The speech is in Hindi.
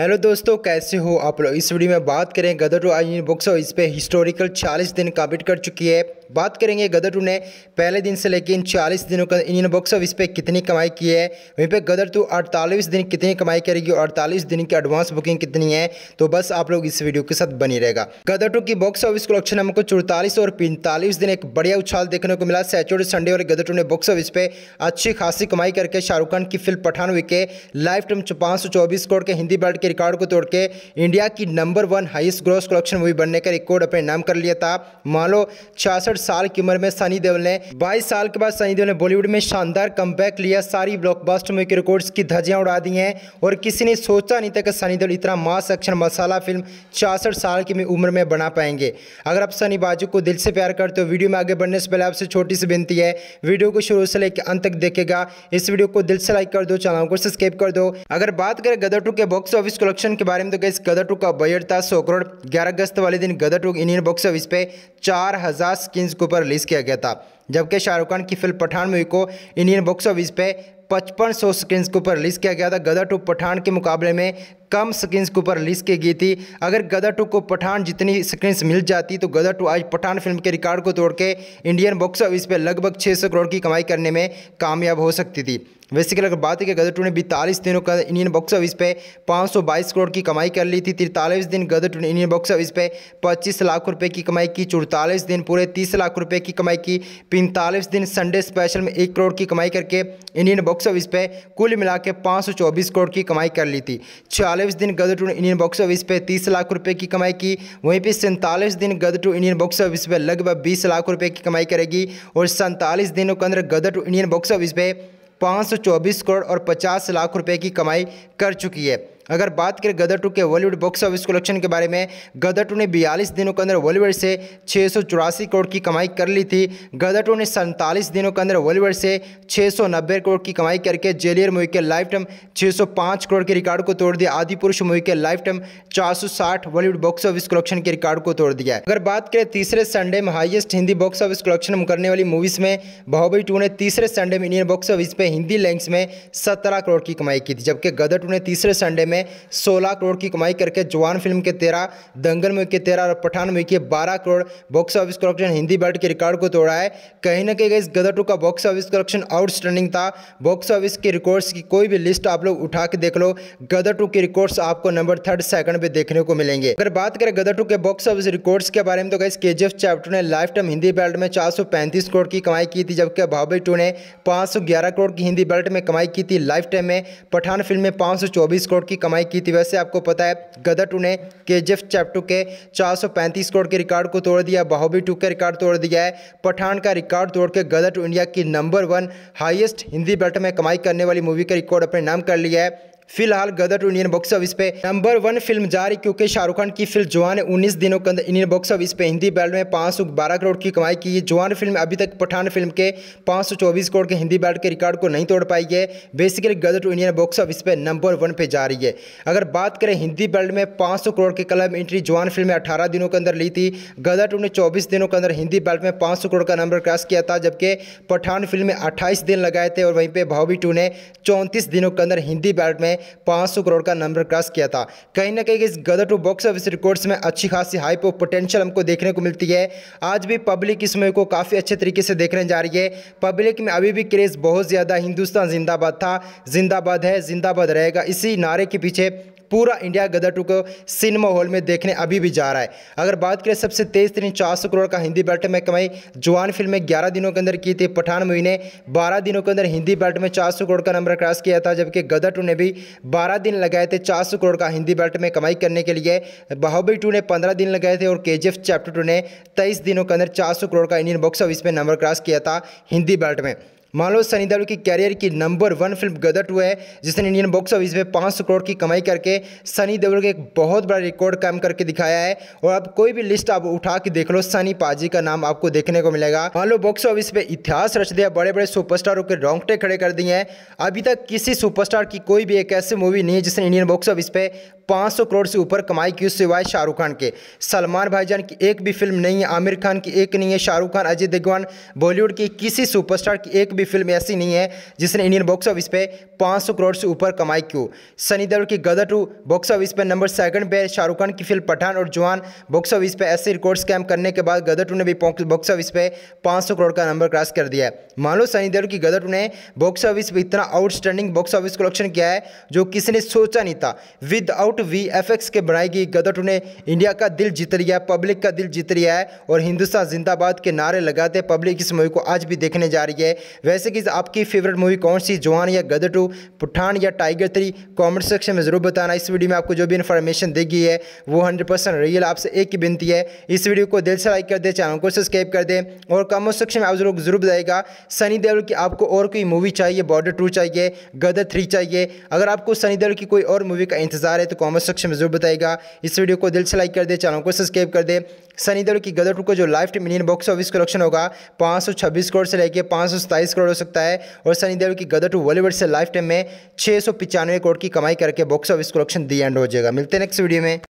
हेलो दोस्तों कैसे हो आप लोग इस वीडियो में बात करें गदर टू आई बुक्स और इस पर हिस्टोरिकल 40 दिन कंप्लीट कर चुकी है बात करेंगे गदर टू ने पहले दिन से लेकिन चालीस दिनों का इंडियन बॉक्स ऑफिस पे कितनी कमाई की है वहीं पे गदर टू अड़तालीस दिन कितनी कमाई करेगी और अड़तालीस दिन की एडवांस बुकिंग कितनी है तो बस आप लोग इस वीडियो के साथ बनी रहेगा गदर टू की बॉक्स ऑफिस कलेक्शन हमको चौतालीस और पैंतालीस दिन एक बढ़िया उछाल देखने को मिला सैटरडे संडे और गदर टू ने बॉक्स ऑफिस पे अच्छी खासी कमाई करके शाहरुख खान की फिल्म हुई के लाइफ टाइम पाँच करोड़ के हिंदी वर्ल्ड के रिकॉर्ड को तोड़ के इंडिया की number one highest gross collection movie बनने का रिकॉर्ड अपने नाम कर लिया था मान लो छियासठ साल की उम्र में सनी देवल ने 22 साल के बाद सनी देवल ने बॉलीवुड में शानदार कम लिया सारी ब्लॉकबस्टर मूवी रिकॉर्ड की धजियां उड़ा दी हैं और किसी ने सोचा नहीं था कि सनी देवल इतना मास एक्शन मसाला फिल्म छियासठ साल की उम्र में बना पाएंगे अगर आप सनी बाजू को दिल से प्यार करते हो वीडियो में आगे बढ़ने से पहले आपसे छोटी सी विनती है वीडियो को शुरू से लेकर अंत तक देखेगा इस वीडियो को दिल से लाइक कर दो चैनल को सब्सक्राइब कर दो अगर बात करें गदर टू के बॉक्स ऑफिस कलेक्शन के बारे में तो गैस गदर टू का बजट था सौ करोड़ ग्यारह अगस्त वाले दिन Gadar two Indian box office पे चार हजार के ऊपर रिलीज़ किया गया था जबकि शाहरुख खान की फिल्म पठान मूवी को इंडियन बॉक्स ऑफिस पे पचपन सौ स्क्रीन के ऊपर रिलीज़ किया गया था गदर टू पठान के मुकाबले में कम स्क्रीन के ऊपर रिलीज़ की गई थी अगर गदर टू को पठान जितनी स्क्रीन मिल जाती तो गदर टू आज पठान फिल्म के रिकॉर्ड को तोड़ के इंडियन बॉक्स ऑफिस पर लगभग 600 करोड़ की कमाई करने में कामयाब हो सकती थी वैसे की अगर बात की गदर टू ने बीतालीस दिनों का इंडियन बॉक्स ऑफिस पे 522 करोड़ की कमाई कर ली थी तिरतालीस दिन गदर टू ने इंडियन बॉक्स ऑफिस पे 25 लाख रुपए की कमाई की चौड़तालीस दिन पूरे 30 लाख रुपए की कमाई की पैंतालीस दिन संडे स्पेशल में एक करोड़ की कमाई करके इंडियन बॉक्स ऑफिस पे कुल मिला के करोड़ की कमाई कर ली थी छियालीस दिन गदर टू ने इंडियन बॉक्स ऑफिस पे तीस लाख रुपये की कमाई की वहीं पर सैंतालीस दिन Gadar two Indian box office पे लगभग बीस लाख रुपये की कमाई करेगी और सैंतालीस दिनों के अंदर Gadar two Indian box office पे पाँच करोड़ और पचास लाख रुपये की कमाई कर चुकी है अगर बात करें गदर टू के बॉलीवुड बॉक्स ऑफिस कलेक्शन के बारे में गदर टू ने बयालीस दिनों के अंदर बॉलीवुड से छः करोड़ की कमाई कर ली थी गदर टू ने सैंतालीस दिनों के अंदर बॉलीवुड से छः करोड़ की कमाई करके जेलियर मूवी के लाइफ टाइम छः करोड़ के रिकॉर्ड को तोड़ दिया आदि पुरुष मूवी के लाइफ टाइम चार बॉलीवुड बॉक्स ऑफिस कलेक्शन के रिकॉर्ड को तोड़ दिया अगर बात करें तीसरे संडे में highest Hindi box office collection करने वाली मूवीज में बाहुबली टू ने तीसरे संडे में इंडियन बॉक्स ऑफिस पर हिंदी लैंग्स में सत्रह करोड़ की कमाई की थी जबकि गदर टू ने तीसरे संडे में ने 16 करोड़ की कमाई करके जवान फिल्म के तेरह दंगल में के तेरह और पठान में के बारह crore box office collection Hindi belt के रिकॉर्ड को तोड़ा है कहीं ना कहीं इस गदर टू का बॉक्स ऑफिस कलेक्शन आउटस्टैंडिंग था बॉक्स ऑफिस के रिकॉर्ड्स की कोई भी लिस्ट आप लोग उठा के देख लो गदर टू के रिकॉर्ड्स आपको नंबर थर्ड सेकंड पे देखने को मिलेंगे अगर बात करें गदर टू के बॉक्स ऑफिस रिकॉर्ड्स के बारे में तो कहीं के चैप्टर ने लाइफ टाइम हिंदी बेल्ट में चार करोड़ की कमाई की थी जबकि भाभी टू ने 511 करोड़ की हिंदी बेल्ट में कमाई की थी लाइफ टाइम में पठान फिल्म में 524 करोड़ की कमाई की थी वैसे आपको पता है गदर टू ने के जी चैप्टू के चार करोड़ के रिकॉर्ड को तोड़ दिया बाहुबी टू का रिकॉर्ड तोड़ दिया है पठान का रिकॉर्ड तोड़ के गदर टू इंडिया की number one highest Hindi belt में कमाई करने वाली मूवी का रिकॉर्ड अपने नाम कर लिया है फिलहाल Gadar two Indian box office पे नंबर वन फिल्म जारी क्योंकि शाहरुख खान की फिल्म जवान ने उन्नीस दिनों के अंदर इंडियन बॉक्स ऑफिस पे हिंदी बैल्ट में पाँच सौ बारह करोड़ की कमाई की है जवान फिल्म अभी तक पठान फिल्म के पाँच सौ चौबीस करोड़ के हिंदी बैल्ट के रिकॉर्ड को नहीं तोड़ पाई है basically Gadar two Indian box office पे नंबर वन पे जा रही है अगर बात करें हिंदी बैल्ट में पाँच करोड़ की कलम एंट्री जवान फिल्म में अठारह दिनों के अंदर ली थी गदर टू ने चौबीस दिनों के अंदर हिंदी बैल्ट में पाँच करोड़ का नंबर क्रॉस किया था जबकि पठान फिल्म में अट्ठाईस दिन लगाए थे और वहीं पर भावी टू ने चौंतीस दिनों के अंदर हिंदी बैल्ट में पाँच करोड़ का नंबर क्रॉस किया था कहीं ना कहीं इस Gadar two box office records में अच्छी खासी हाइप और पोटेंशियल हमको देखने को मिलती है आज भी पब्लिक इस मूवी को काफ़ी अच्छे तरीके से देखने जा रही है पब्लिक में अभी भी क्रेज़ बहुत ज़्यादा हिंदुस्तान जिंदाबाद था जिंदाबाद है जिंदाबाद रहेगा इसी नारे के पीछे पूरा इंडिया गदर टू को सिनेमा हॉल में देखने अभी भी जा रहा है अगर बात करें सबसे तेज तरीन चार सौ करोड़ का हिंदी बैल्ट में कमाई जवान फिल्म में ग्यारह दिनों के अंदर की थी पठान मूवी ने बारह दिनों के अंदर हिंदी बैल्ट में चार सौ करोड़ का नंबर क्रॉस किया था जबकि गदर टू ने भी बारह दिन लगाए थे चार सौ करोड़ का हिंदी बैल्ट में कमाई करने के लिए बाहुबली टू ने पंद्रह दिन लगाए थे और के चैप्टर टू ने तेईस दिनों के अंदर चार करोड़ का इंडियन बॉक्स ऑफिस में नंबर क्रॉस किया था हिंदी बैल्ट में मान लो सनी देओल की कैरियर की number one film Gadar two है जिसने इंडियन बॉक्स ऑफिस में पाँच सौ करोड़ की कमाई करके सनी देओल का एक बहुत बड़ा रिकॉर्ड काम करके दिखाया है और अब कोई भी लिस्ट आप उठा के देख लो सनी पाजी का नाम आपको देखने को मिलेगा मान लो बॉक्स ऑफिस पे इतिहास रच दिया बड़े बड़े सुपरस्टारों के रोंगटे खड़े कर दिए हैं अभी तक किसी सुपरस्टार की कोई भी एक ऐसी मूवी नहीं है जिसने इंडियन बॉक्स ऑफिस पे 500 करोड़ से ऊपर कमाई की सिवाय शाहरुख खान के सलमान भाईजान की एक भी फिल्म नहीं है आमिर खान की एक नहीं है शाहरुख खान अजय देगवान बॉलीवुड की किसी सुपरस्टार की एक भी फिल्म ऐसी नहीं है जिसने इंडियन बॉक्स ऑफिस पे 500 करोड़ से ऊपर कमाई की सनी देओल की गदर टू बॉक्स ऑफिस पे नंबर सेकंड पे शाहरुख खान की फिल्म पठान और जवान बॉक्स ऑफिस पे ऐसे रिकॉर्ड्स कैम करने के बाद गदर टू ने भी बॉक्स ऑफिस पे 500 करोड़ का नंबर क्रॉस कर दिया है मान लो सनी देओल की गदर टू ने बॉक्स ऑफिस पर इतना आउटस्टैंडिंग बॉक्स ऑफिस कलेक्शन किया है जो किसी ने सोचा नहीं था without V F X के बनाई गई गदर टू ने इंडिया का दिल जीत लिया पब्लिक का दिल जीत लिया है और हिंदुस्तान जिंदाबाद के नारे लगाते पब्लिक इस मूवी को आज भी देखने जा रही है वैसे कि आपकी फेवरेट मूवी कौन सी जवान या गदर टू पठान या टाइगर थ्री कमेंट सेक्शन में ज़रूर बताना इस वीडियो में आपको जो भी इन्फॉर्मेशन दी गई है वो हंड्रेड परसेंट रियल आपसे एक ही विनती है इस वीडियो को दिल से लाइक कर दे चैनल को सब्सक्राइब कर दे और कमेंट सेक्शन में आप जरूर जरूर बताएगा सनी देओल की आपको और कोई मूवी चाहिए बॉर्डर टू चाहिए गदर थ्री चाहिए अगर आपको सनी देओल की कोई और मूवी का इंतजार है तो कॉमेंट सेक्शन में जरूर बताएगा इस वीडियो को दिल से लाइक कर दे चैनल को सब्सक्राइब कर दे सनी देओल की गदर टू का जो lifetime Indian box office collection होगा पाँच करोड़ से लेकर पाँच करोड़ करोड़ हो सकता है और सनी देओल की गदर टू बॉलीवुड से लाइफ टाइम में छः करोड़ की कमाई करके box office collection the end हो जाएगा मिलते हैं नेक्स्ट वीडियो में